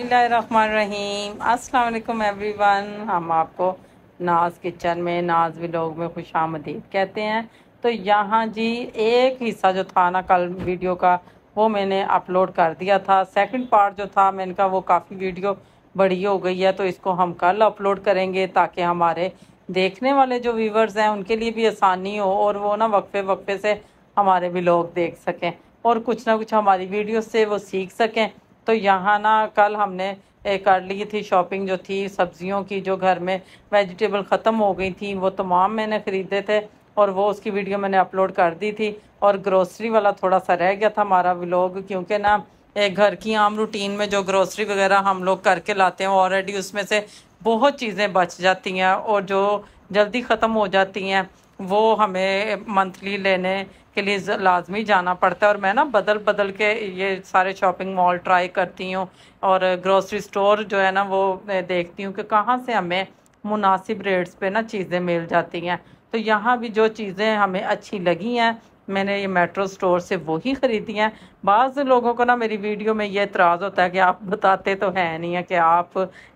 रहीम अस्सलाम वालेकुम एवरीवन हम आपको नाज किचन में नाज व्लॉग में खुश आमदीद कहते हैं तो यहाँ जी एक हिस्सा जो था ना कल वीडियो का वो मैंने अपलोड कर दिया था सेकंड पार्ट जो था मैंने कहा वो काफ़ी वीडियो बड़ी हो गई है तो इसको हम कल अपलोड करेंगे ताकि हमारे देखने वाले जो व्यूवर्स हैं उनके लिए भी आसानी हो और वो ना वक्फे वक्फे से हमारे व्लॉग देख सकें और कुछ ना कुछ हमारी वीडियो से वो सीख सकें तो यहाँ ना कल हमने कर ली थी शॉपिंग जो थी सब्जियों की जो घर में वेजिटेबल ख़त्म हो गई थी वो तमाम मैंने ख़रीदे थे और वो उसकी वीडियो मैंने अपलोड कर दी थी और ग्रोसरी वाला थोड़ा सा रह गया था हमारा व्लॉग क्योंकि ना एक घर की आम रूटीन में जो ग्रोसरी वगैरह हम लोग करके लाते हैं ऑलरेडी उसमें से बहुत चीज़ें बच जाती हैं और जो जल्दी ख़त्म हो जाती हैं वो हमें मंथली लेने के लिए लाजमी जाना पड़ता है और मैं ना बदल बदल के ये सारे शॉपिंग मॉल ट्राई करती हूँ और ग्रोसरी स्टोर जो है ना वो देखती हूँ कि कहाँ से हमें मुनासिब रेट्स पे ना चीज़ें मिल जाती हैं तो यहाँ भी जो चीज़ें हमें अच्छी लगी हैं मैंने ये मेट्रो स्टोर से वही ख़रीदी हैं बाज़ लोगों को ना मेरी वीडियो में ये एतराज़ होता है कि आप बताते तो हैं नहीं है कि आप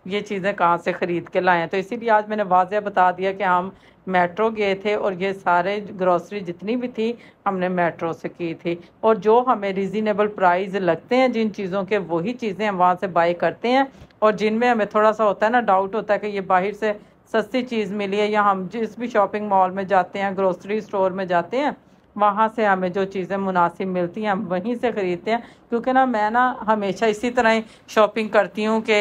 ये चीज़ें कहाँ से ख़रीद के लाएँ तो इसीलिए आज मैंने वाजह बता दिया कि हम मेट्रो गए थे और ये सारे ग्रॉसरी जितनी भी थी हमने मेट्रो से की थी और जो हमें रिजनेबल प्राइस लगते हैं जिन चीज़ों के वही चीज़ें हम वहाँ से बाई करते हैं और जिनमें हमें थोड़ा सा होता है ना डाउट होता है कि ये बाहर से सस्ती चीज़ मिली है या हम जिस भी शॉपिंग मॉल में जाते हैं ग्रोसरी स्टोर में जाते हैं वहाँ से हमें जो चीज़ें मुनासिब मिलती हैं हम वहीं से ख़रीदते हैं क्योंकि ना मैं ना हमेशा इसी तरह ही शॉपिंग करती हूँ कि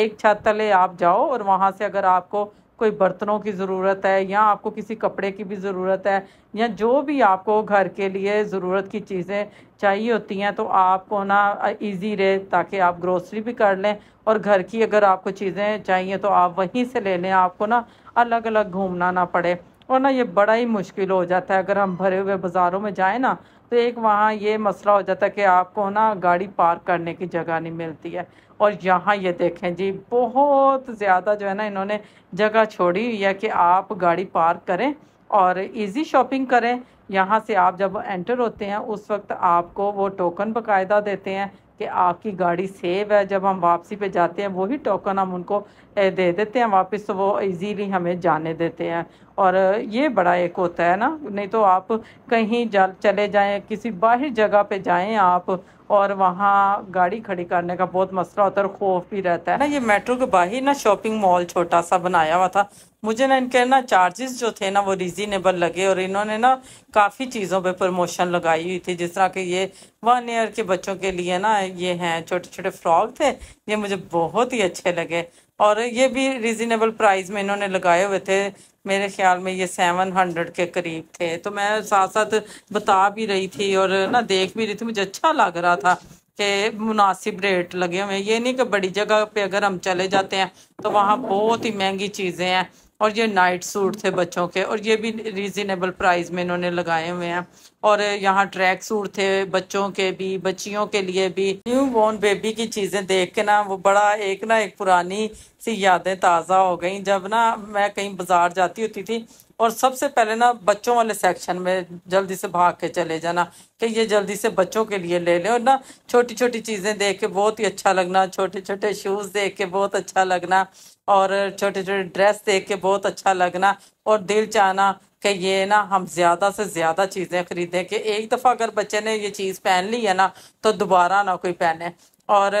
एक छत तले आप जाओ और वहाँ से अगर आपको कोई बर्तनों की ज़रूरत है या आपको किसी कपड़े की भी ज़रूरत है या जो भी आपको घर के लिए ज़रूरत की चीज़ें चाहिए होती हैं तो आपको ना इजी रहे ताकि आप ग्रोसरी भी कर लें और घर की अगर आपको चीज़ें चाहिए तो आप वहीं से ले लें आपको ना अलग अलग घूमना ना पड़े और ना ये बड़ा ही मुश्किल हो जाता है अगर हम भरे हुए बाज़ारों में जाएँ ना तो एक वहाँ ये मसला हो जाता है कि आपको ना गाड़ी पार्क करने की जगह नहीं मिलती है और यहाँ ये देखें जी बहुत ज़्यादा जो है ना इन्होंने जगह छोड़ी हुई है कि आप गाड़ी पार्क करें और इजी शॉपिंग करें यहाँ से आप जब एंटर होते हैं उस वक्त आपको वो टोकन बाकायदा देते हैं कि आपकी गाड़ी सेव है जब हम वापसी पे जाते हैं वही टोकन हम उनको दे देते हैं वापस तो वो इजीली हमें जाने देते हैं और ये बड़ा एक होता है ना नहीं तो आप कहीं जा चले जाएं किसी बाहर जगह पे जाएं आप और वहाँ गाड़ी खड़ी करने का बहुत मसला होता है और खौफ भी रहता है ना ये मेट्रो के बाहर ना शॉपिंग मॉल छोटा सा बनाया हुआ था मुझे ना इनके ना चार्जेस जो थे ना वो रिजनेबल लगे और इन्होंने ना काफ़ी चीज़ों पे प्रमोशन लगाई हुई थी जिस तरह के ये वन ईयर के बच्चों के लिए ना ये हैं छोटे छोटे फ्रॉक थे ये मुझे बहुत ही अच्छे लगे और ये भी रिजनेबल प्राइस में इन्होंने लगाए हुए थे मेरे ख्याल में ये सेवन हंड्रेड के करीब थे तो मैं साथ साथ बता भी रही थी और ना देख भी रही थी मुझे अच्छा लग रहा था कि मुनासिब रेट लगे हुए ये नहीं कि बड़ी जगह पे अगर हम चले जाते हैं तो वहाँ बहुत ही महंगी चीज़ें हैं और ये नाइट सूट थे बच्चों के और ये भी रीज़नेबल प्राइस में इन्होंने लगाए हुए हैं और यहाँ ट्रैक सूट थे बच्चों के भी बच्चियों के लिए भी न्यू बॉर्न बेबी की चीज़ें देख के ना वो बड़ा एक ना एक पुरानी सी यादें ताज़ा हो गई जब ना मैं कहीं बाज़ार जाती होती थी और सबसे पहले ना बच्चों वाले सेक्शन में जल्दी से भाग के चले जाना कि ये जल्दी से बच्चों के लिए ले लें और ना छोटी छोटी चीज़ें देख के बहुत ही अच्छा लगना छोटे छोटे शूज़ देख के बहुत अच्छा लगना और छोटे छोटे ड्रेस देख के बहुत अच्छा लगना और दिल चाहना कि ये ना हम ज़्यादा से ज़्यादा चीज़ें खरीदें कि एक दफ़ा अगर बच्चे ने ये चीज़ पहन ली है ना तो दोबारा ना कोई पहने और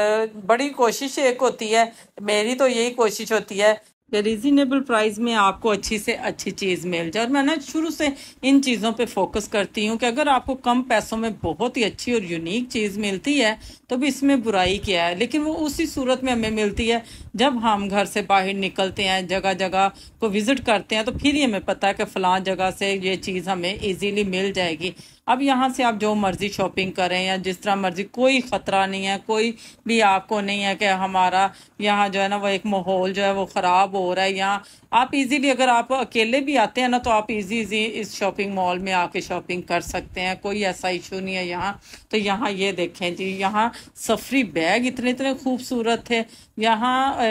बड़ी कोशिश एक होती है मेरी तो यही कोशिश होती है कि रिजनेबल प्राइस में आपको अच्छी से अच्छी चीज़ मिल जाए और मैं ना शुरू से इन चीज़ों पे फोकस करती हूँ कि अगर आपको कम पैसों में बहुत ही अच्छी और यूनिक चीज़ मिलती है तो भी इसमें बुराई क्या है लेकिन वो उसी सूरत में हमें मिलती है जब हम घर से बाहर निकलते हैं जगह जगह को विज़िट करते हैं तो फिर ही हमें पता है कि फला जगह से ये चीज़ हमें इजीली मिल जाएगी अब यहाँ से आप जो मर्ज़ी शॉपिंग करें या जिस तरह मर्ज़ी कोई ख़तरा नहीं है कोई भी आपको नहीं है कि हमारा यहाँ जो है ना वो एक माहौल जो है वो ख़राब हो रहा है यहाँ आप इजीली अगर आप अकेले भी आते हैं ना तो आप इजी इजी इस शॉपिंग मॉल में आके शॉपिंग कर सकते हैं कोई ऐसा इशू नहीं है यहाँ तो यहाँ ये देखें जी यहाँ सफरी बैग इतने इतने खूबसूरत थे यहाँ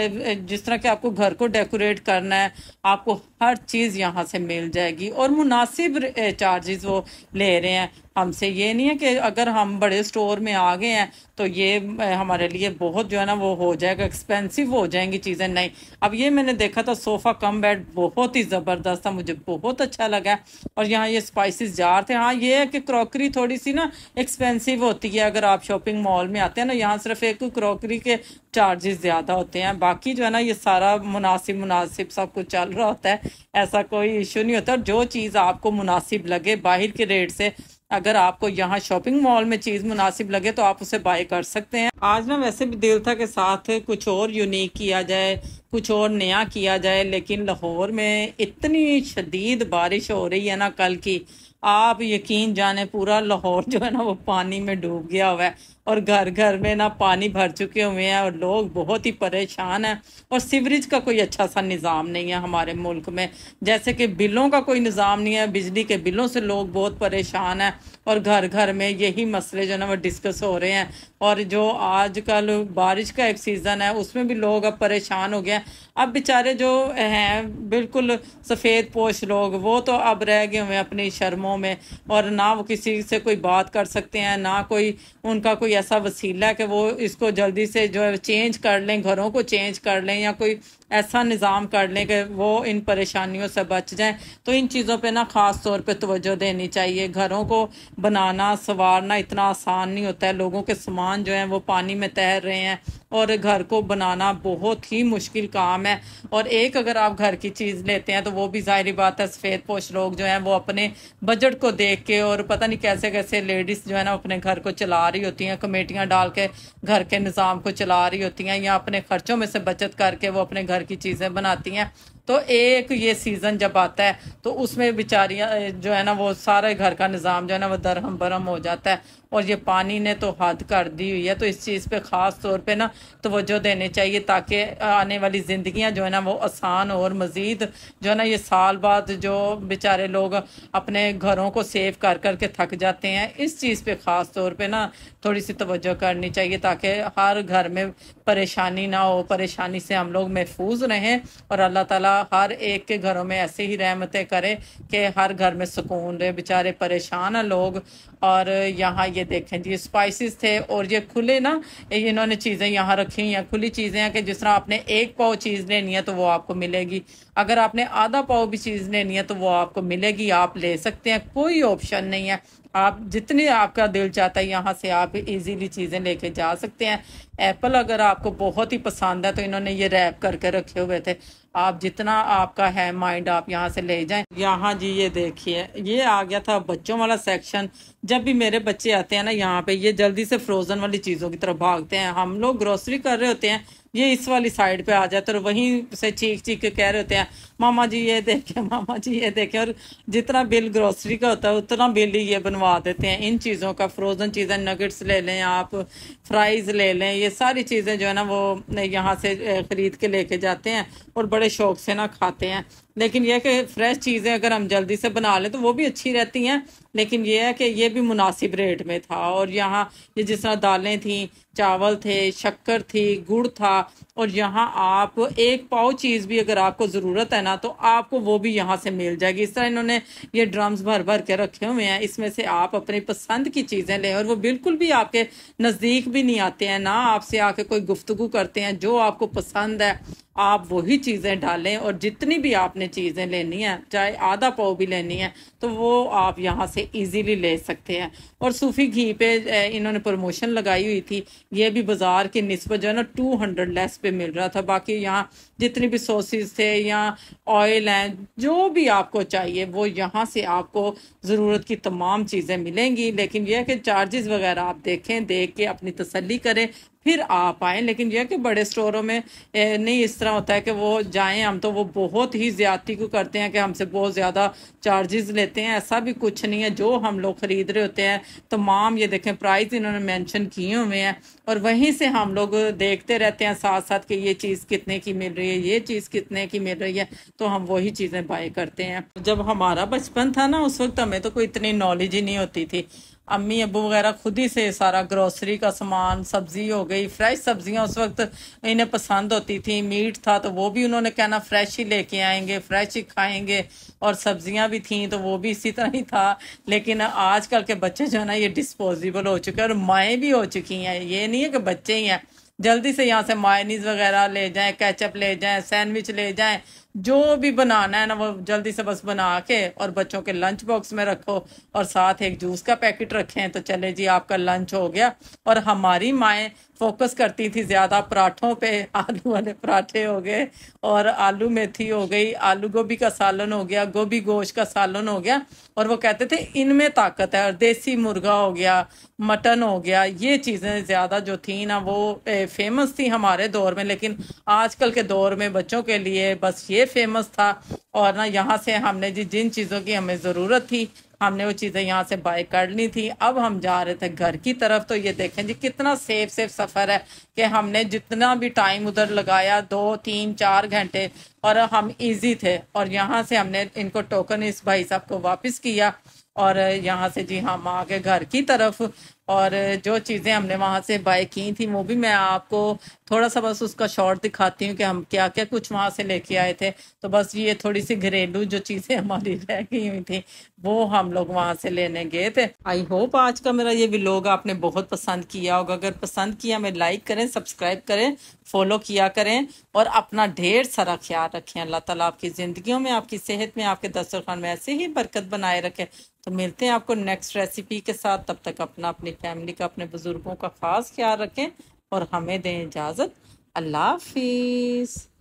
जिस तरह के आपको घर को डेकोरेट करना है आपको हर चीज़ यहाँ से मिल जाएगी और मुनासिब चार्जेस वो ले रहे हैं हमसे ये नहीं है कि अगर हम बड़े स्टोर में आ गए हैं तो ये हमारे लिए बहुत जो है ना वो हो जाएगा एक्सपेंसिव हो जाएंगी चीज़ें नहीं अब ये मैंने देखा था सोफ़ा कम बेड बहुत ही ज़बरदस्त था मुझे बहुत अच्छा लगा और यहाँ ये स्पाइसेस जार थे हाँ ये है कि क्रॉकरी थोड़ी सी ना एक्सपेंसिव होती है अगर आप शॉपिंग मॉल में आते हैं ना यहाँ सिर्फ एक क्रॉकरी के चार्जेस ज़्यादा होते हैं बाकी जो है ना ये सारा मुनासिब मुनासिब सब कुछ चल रहा होता है ऐसा कोई इशू नहीं होता और जो चीज़ आपको मुनासिब लगे बाहर के रेट से अगर आपको यहाँ शॉपिंग मॉल में चीज़ मुनासिब लगे तो आप उसे बाय कर सकते हैं आज ना वैसे भी दिल था के साथ कुछ और यूनिक किया जाए कुछ और नया किया जाए लेकिन लाहौर में इतनी शदीद बारिश हो रही है ना कल की आप यकीन जाने पूरा लाहौर जो है ना वो पानी में डूब गया हुआ है और घर घर में ना पानी भर चुके हुए हैं और लोग बहुत ही परेशान हैं और सीवरेज का कोई अच्छा सा निज़ाम नहीं है हमारे मुल्क में जैसे कि बिलों का कोई निज़ाम नहीं है बिजली के बिलों से लोग बहुत परेशान हैं और घर घर में यही मसले जो ना वो डिस्कस हो रहे हैं और जो आजकल बारिश का एक सीज़न है उसमें भी लोग अब परेशान हो गए हैं अब बेचारे जो हैं बिल्कुल सफ़ेद पोश लोग वो तो अब रह गए हुए हैं अपनी शर्मों में और ना वो किसी से कोई बात कर सकते हैं ना कोई उनका कोई ऐसा वसीला है कि वो इसको जल्दी से जो है चेंज कर लें घरों को चेंज कर लें या कोई ऐसा निज़ाम कर लें कि वो इन परेशानियों से बच जाएं तो इन चीज़ों पे ना ख़ास तौर पे तवज्जो देनी चाहिए घरों को बनाना संवारना इतना आसान नहीं होता है लोगों के सामान जो हैं वो पानी में तैर रहे हैं और घर को बनाना बहुत ही मुश्किल काम काम है और एक अगर आप घर की चीज़ लेते हैं तो वो भी जाहिर बात है सफ़ेद पोष लोग जो है वो अपने बजट को देख के और पता नहीं कैसे कैसे लेडीज़ जो है ना अपने घर को चला रही होती हैं कमेटियां डाल के घर के निज़ाम को चला रही होती हैं या अपने खर्चों में से बचत करके वो अपने घर की चीज़ें बनाती हैं तो एक ये सीज़न जब आता है तो उसमें बेचारियाँ जो है ना वो सारे घर का निज़ाम जो है ना वो दरहम बरहम हो जाता है और ये पानी ने तो हद कर दी हुई है तो इस चीज़ पे ख़ास तौर पे ना तोज्जो देने चाहिए ताकि आने वाली ज़िंदियाँ जो है ना वो आसान और मज़ीद जो है ना ये साल बाद जो बेचारे लोग अपने घरों को सेव कर करके के थक जाते हैं इस चीज़ पर ख़ास तौर पर ना थोड़ी सी तोज्जो करनी चाहिए ताकि हर घर में परेशानी ना हो परेशानी से हम लोग महफूज रहें और अल्लाह तला अल्लाह हर एक के घरों में ऐसी ही रहमतें करे कि हर घर में सुकून रहे बेचारे परेशान हैं लोग और यहाँ ये देखें जी स्पाइसेस थे और ये खुले ना इन्होंने चीज़ें यहाँ रखी हुई हैं खुली चीज़ें हैं कि जिस तरह आपने एक पाव चीज़ लेनी है तो वो आपको मिलेगी अगर आपने आधा पाव भी चीज़ लेनी है तो वो आपको मिलेगी आप ले सकते हैं कोई ऑप्शन नहीं है आप जितने आपका दिल चाहता है यहाँ से आप इजीली चीज़ें लेके जा सकते हैं एप्पल अगर आपको बहुत ही पसंद है तो इन्होंने ये रैप करके रखे हुए थे आप जितना आपका है माइंड आप यहाँ से ले जाएं यहाँ जी ये देखिए ये आ गया था बच्चों वाला सेक्शन जब भी मेरे बच्चे आते हैं ना यहाँ पे ये जल्दी से फ्रोजन वाली चीज़ों की तरफ भागते हैं हम लोग ग्रोसरी कर रहे होते हैं ये इस वाली साइड पे आ जाते हैं और वहीं से चीख चीख के कह रहे होते हैं मामा जी ये देखें मामा जी ये देखे और जितना बिल ग्रोसरी का होता है उतना बिल ही ये बनवा देते हैं इन चीज़ों का फ्रोज़न चीज़ें नगेट्स ले लें आप फ्राइज़ ले लें ये सारी चीज़ें जो है ना वो यहाँ से ख़रीद के लेके जाते हैं और बड़े शौक से ना खाते हैं लेकिन यह कि फ्रेश चीज़ें अगर हम जल्दी से बना लें तो वो भी अच्छी रहती हैं लेकिन यह है कि ये भी मुनासिब रेट में था और यहाँ ये जिस तरह दालें थी चावल थे शक्कर थी गुड़ था और यहाँ आप एक पाव चीज़ भी अगर आपको ज़रूरत है ना तो आपको वो भी यहाँ से मिल जाएगी इस तरह इन्होंने ये ड्रम्स भर भर के रखे हुए हैं इसमें से आप अपनी पसंद की चीज़ें लें और वो बिल्कुल भी आपके नज़दीक भी नहीं आते हैं ना आपसे आके कोई गुफ्तु करते हैं जो आपको पसंद है आप वही चीज़ें डालें और जितनी भी आपने आपने चीज़ें लेनी है चाहे आधा पाव भी लेनी है तो वो आप यहाँ से इजीली ले सकते हैं और सूफी घी पे इन्होंने प्रमोशन लगाई हुई थी ये भी बाज़ार के नस्बत जो है ना टू हंड्रेड लेस पे मिल रहा था बाकी यहाँ जितनी भी सॉसेस थे या ऑयल हैं जो भी आपको चाहिए वो यहाँ से आपको ज़रूरत की तमाम चीज़ें मिलेंगी लेकिन यह कि चार्जेस वगैरह आप देखें देख के अपनी तसली करें फिर आ पाए लेकिन यह कि बड़े स्टोरों में नहीं इस तरह होता है कि वो जाएं हम तो वो बहुत ही ज़्यादती को करते हैं कि हमसे बहुत ज़्यादा चार्जेस लेते हैं ऐसा भी कुछ नहीं है जो हम लोग ख़रीद रहे होते हैं तमाम ये देखें प्राइस इन्होंने मेंशन किए हुए हैं और वहीं से हम लोग देखते रहते हैं साथ साथ कि ये चीज़ कितने की मिल रही है ये चीज़ कितने की मिल रही है तो हम वही चीज़ें बाय करते हैं जब हमारा बचपन था ना उस वक्त हमें तो कोई इतनी नॉलेज ही नहीं होती थी अम्मी अबू वगैरह खुद ही से सारा ग्रोसरी का सामान सब्जी हो गई फ्रेश सब्जियां उस वक्त इन्हें पसंद होती थी मीट था तो वो भी उन्होंने कहना फ्रेश ही लेके आएंगे फ्रेश ही खाएंगे और सब्जियां भी थी तो वो भी इसी तरह ही था लेकिन आजकल के बच्चे जो है ना ये डिस्पोजिबल हो चुके हैं और माएँ भी हो चुकी हैं ये नहीं है कि बच्चे ही हैं जल्दी से यहाँ से मायनीज वगैरह ले जाएं कैचअप ले जाएं सैंडविच ले जाएं जो भी बनाना है ना वो जल्दी से बस बना के और बच्चों के लंच बॉक्स में रखो और साथ एक जूस का पैकेट रखें तो चले जी आपका लंच हो गया और हमारी माए फोकस करती थी ज़्यादा पराठों पे आलू वाले पराठे हो गए और आलू मेथी हो गई आलू गोभी का सालन हो गया गोभी गोश का सालन हो गया और वो कहते थे इनमें ताकत है और देसी मुर्गा हो गया मटन हो गया ये चीज़ें ज़्यादा जो थी ना वो फेमस थी हमारे दौर में लेकिन आजकल के दौर में बच्चों के लिए बस ये ये फेमस था और ना यहाँ से हमने जी जिन चीज़ों की हमें ज़रूरत थी हमने वो चीज़ें यहाँ से बाय कर ली थी अब हम जा रहे थे घर की तरफ तो ये देखें जी कितना सेफ सेफ सफ़र है कि हमने जितना भी टाइम उधर लगाया दो तीन चार घंटे और हम इजी थे और यहाँ से हमने इनको टोकन इस भाई साहब को वापस किया और यहाँ से जी हम आगे घर की तरफ और जो चीज़ें हमने वहाँ से बाय की थी वो भी मैं आपको थोड़ा सा बस उसका शॉर्ट दिखाती हूँ कि हम क्या क्या कुछ वहाँ से लेके आए थे तो बस ये थोड़ी सी घरेलू जो चीज़ें हमारी रह गई हुई थी वो हम लोग वहाँ से लेने गए थे आई होप आज का मेरा ये व्लॉग आपने बहुत पसंद किया होगा अगर पसंद किया हमें लाइक करें सब्सक्राइब करें फॉलो किया करें और अपना ढेर सारा ख्याल रखें अल्लाह तला आपकी जिंदगी में आपकी सेहत में आपके दस्तरखान में ऐसे ही बरकत बनाए रखें तो मिलते हैं आपको नेक्स्ट रेसिपी के साथ तब तक अपना अपनी फैमिली का अपने बुज़ुर्गों का ख़ास ख्याल रखें और हमें दें इजाज़त अल्लाह हाफिज़